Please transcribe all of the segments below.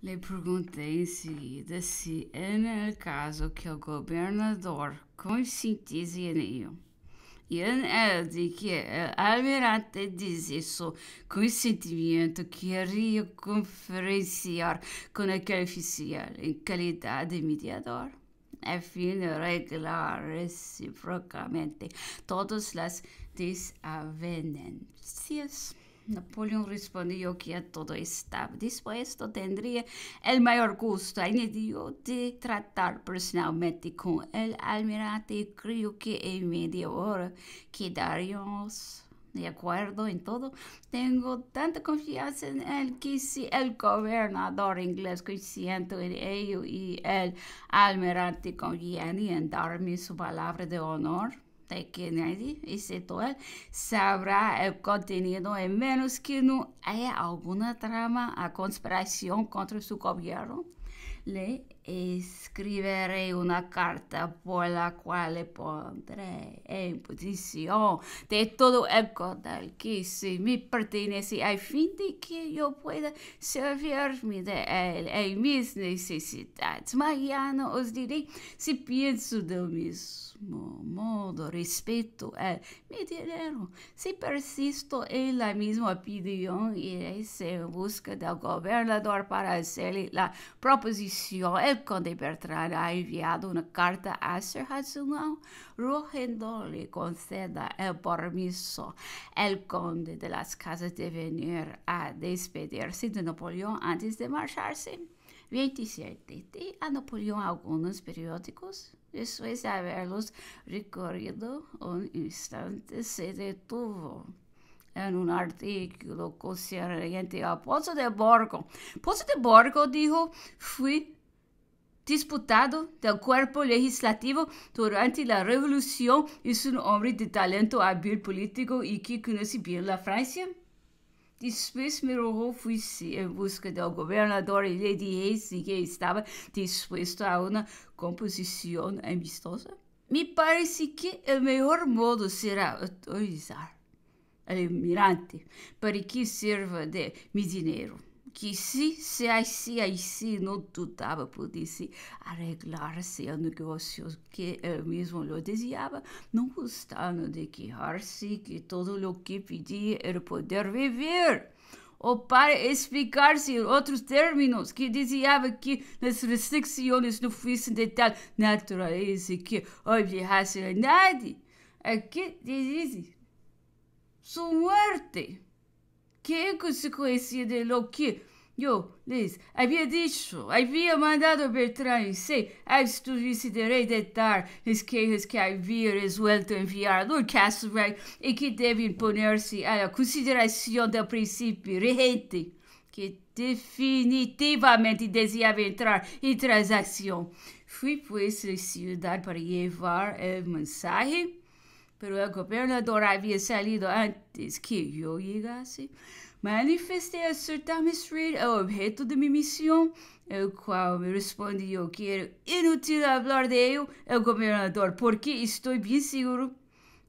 Lhe perguntei em seguida se era o caso que o governador consentisse E ele é, disse que o almirante disse seu consentimento que iria conferenciar com aquele oficial em qualidade de mediador, a fim de regular reciprocamente todas as desavenças. Napoleón respondió que todo estaba dispuesto, tendría el mayor gusto, añadió, de tratar personalmente con el almirante y creo que en media hora quedaríamos de acuerdo en todo. Tengo tanta confianza en él que si el gobernador inglés siento en ello y el almirante conviene en darme su palabra de honor, pequena setor sabrá o contenido é menos que não haja é alguma trama a conspiração contra o seu governo. Le escreverei uma carta por la qual pondrei em posição de todo o cordel que se me pertence a fim de que eu pueda servir-me de ele em minhas necessidades. não os direi se penso do mesmo modo respeito a é me dinheiro Se persisto em la mesma opinião, irei ser em busca do governador para hacerle la proposição. El Conde Bertrand ha enviado una carta a Sir Hudson, le conceda el permiso. El conde de las casas de venir a despedirse de Napoleón antes de marcharse. 27. de a Napoleón algunos periódicos? Después de haberlos recorrido un instante, se detuvo en un artículo concerniente a Pozo de Borgo. Pozo de Borgo dijo, fui disputado del cuerpo legislativo durante la revolución, es un hombre de talento hábil político y que conoce bien la Francia. Después me rogó fui en busca del gobernador y le dije que estaba dispuesto a una composición amistosa. Me parece que el mejor modo será autorizar al almirante para que sirva de mi dinero. que se não dudava pudesse arreglar-se a negócios que ele mesmo lhe desejava, não gostando de queixar-se que todo o que pedia era poder viver. Ou para explicar-se em outros termos, que desejava que as restrições não fossem de tal natureza que obrigassem a nada. Aqui é diz: sua morte que consequência de lo que eu lhes havia dito, havia mandado Bertrand e sei, antes do vice-rei deitar os que havia resuelto enviar a Lord Castlereagh e que devem pôr se à consideração do princípio regente, que definitivamente desejava entrar em transação. Fui, pois, à cidade para levar a mensagem pero el gobernador havia salido antes que eu chegasse. Manifestei a Sir Thomas Reed o objeto de minha missão, o qual me respondeu que era inútil falar de eu, el governador, porque estou bem seguro.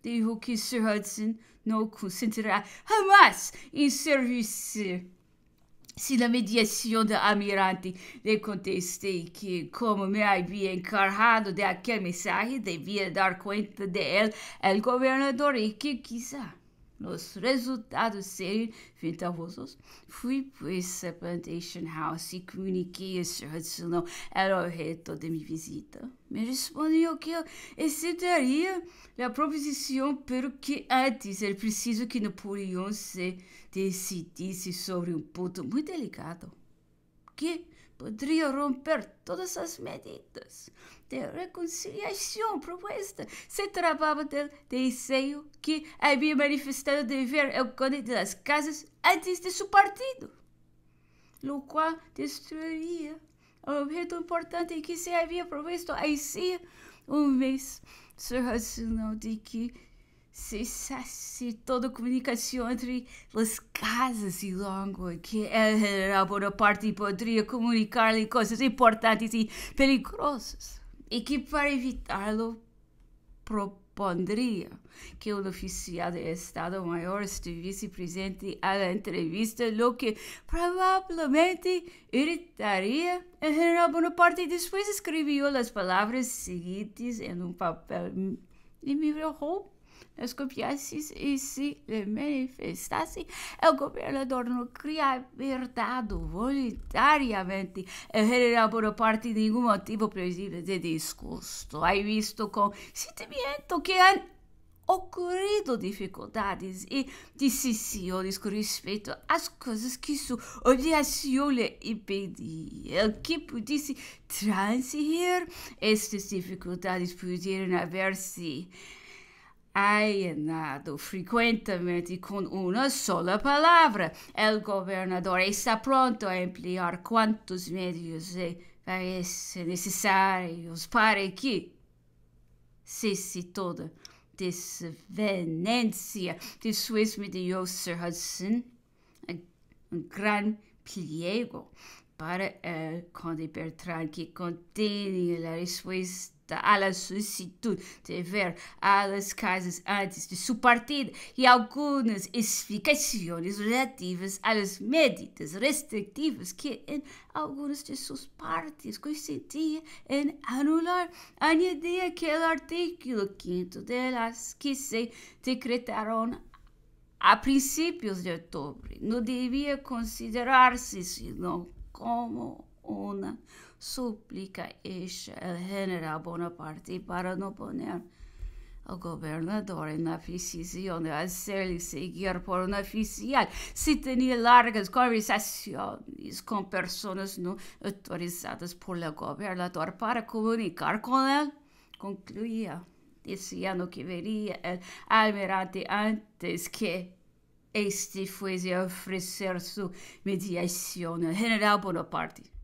Dijo que Sir Hudson não consentirá jamais em servir Si la mediación de Almirante le contesté que como me había encargado de aquel mensaje debía dar cuenta de él al e gobernador y que quizá Nos resultados serem ventajosos, fui pois a Plantation House e comuniquei a Sr. Hudson ao reto de minha visita. Me respondeu que eu aceitaria a proposição, pero que antes era preciso que Napoleão se decidisse sobre um ponto muito delicado. Que poderia romper todas as medidas de reconciliação proposta se tratava do desejo que havia manifestado de ver o conde das casas antes de seu partido, o qual destruiria o objeto importante que se havia proposto a si um mês. Se racional de que se, se toda comunicação entre as casas e língua, que era é, é, é, boa parte poderia comunicar-lhe coisas importantes e perigosas, e que para evitá-lo propondria que o oficial de Estado-Maior estivesse presente à entrevista, o que provavelmente irritaria a General Bonaparte. Depois escreveu as palavras seguintes em um papel e me roubou. Las copiases e se le manifestase, el gobernador no cría verdado voluntariamente e general por parte de ningún motivo previsível de disgusto. Aí visto com sentimento que han ocorrido dificuldades e decisões com respeito às coisas que sua obrigação lhe impedia que pudesse transigir. Estas dificuldades puderam haver-se alienado é frequentemente con una sola palabra. El gobernador está pronto a emplear cuantos medios le parecen necesarios para que cese toda desvenencia de suas Sir Hudson. Un gran pliego para el eh, conde Bertrand que contiene la respuesta à la solicitude de ver as casas antes de sua partida e algumas explicações relativas às medidas restritivas que em algumas de suas partes consistia em anular, que aquele artículo quinto delas que se decretaram a princípios de outubro. Não devia considerar-se senão como uma suplica es el general Bonaparte para no poner al gobernador en la prisión de hacerle seguir por un oficial si tenía largas conversaciones con personas no autorizadas por el gobernador para comunicar con él, concluía diciendo que vería el almirante antes que este fuese a ofrecer su mediación al general Bonaparte.